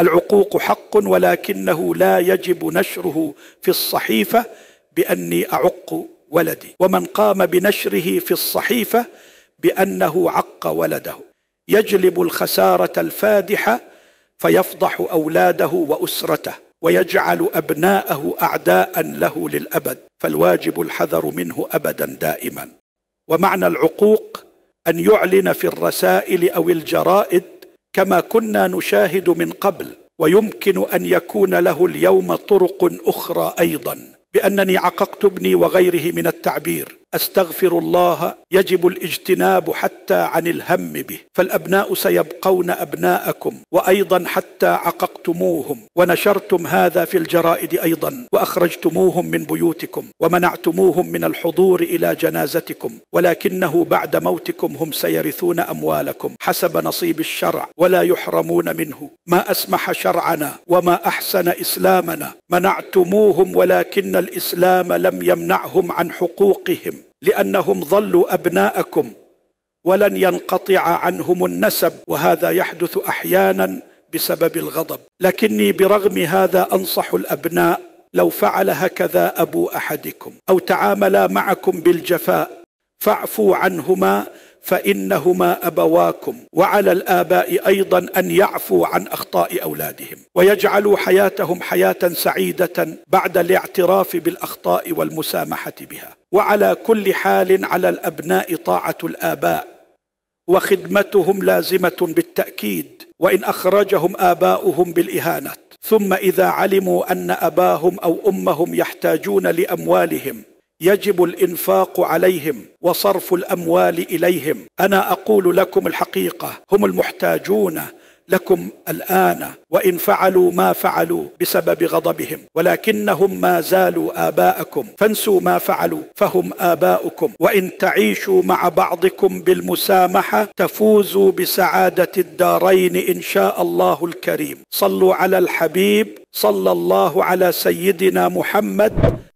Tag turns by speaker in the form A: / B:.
A: العقوق حق ولكنه لا يجب نشره في الصحيفه باني اعق ولدي ومن قام بنشره في الصحيفه بانه عق ولده يجلب الخساره الفادحه فيفضح اولاده واسرته ويجعل ابناءه اعداء له للابد فالواجب الحذر منه ابدا دائما ومعنى العقوق ان يعلن في الرسائل او الجرائد كما كنا نشاهد من قبل ويمكن ان يكون له اليوم طرق اخرى ايضا بانني عققت ابني وغيره من التعبير استغفر الله يجب الاجتناب حتى عن الهم به فالابناء سيبقون ابناءكم وايضا حتى عققتموهم ونشرتم هذا في الجرائد ايضا واخرجتموهم من بيوتكم ومنعتموهم من الحضور الى جنازتكم ولكنه بعد موتكم هم سيرثون اموالكم حسب نصيب الشرع ولا يحرمون منه ما اسمح شرعنا وما احسن اسلامنا منعتموهم ولكن الاسلام لم يمنعهم عن حقوقهم لانهم ظلوا ابناءكم ولن ينقطع عنهم النسب وهذا يحدث احيانا بسبب الغضب لكني برغم هذا انصح الابناء لو فعل هكذا ابو احدكم او تعاملا معكم بالجفاء فاعفوا عنهما فانهما ابواكم وعلى الاباء ايضا ان يعفوا عن اخطاء اولادهم ويجعلوا حياتهم حياه سعيده بعد الاعتراف بالاخطاء والمسامحه بها وعلى كل حال على الابناء طاعه الاباء وخدمتهم لازمه بالتاكيد وان اخرجهم اباؤهم بالاهانه ثم اذا علموا ان اباهم او امهم يحتاجون لاموالهم يجب الانفاق عليهم وصرف الاموال اليهم انا اقول لكم الحقيقه هم المحتاجون لكم الآن وإن فعلوا ما فعلوا بسبب غضبهم ولكنهم ما زالوا آباءكم فانسوا ما فعلوا فهم آباؤكم وإن تعيشوا مع بعضكم بالمسامحة تفوزوا بسعادة الدارين إن شاء الله الكريم صلوا على الحبيب صلى الله على سيدنا محمد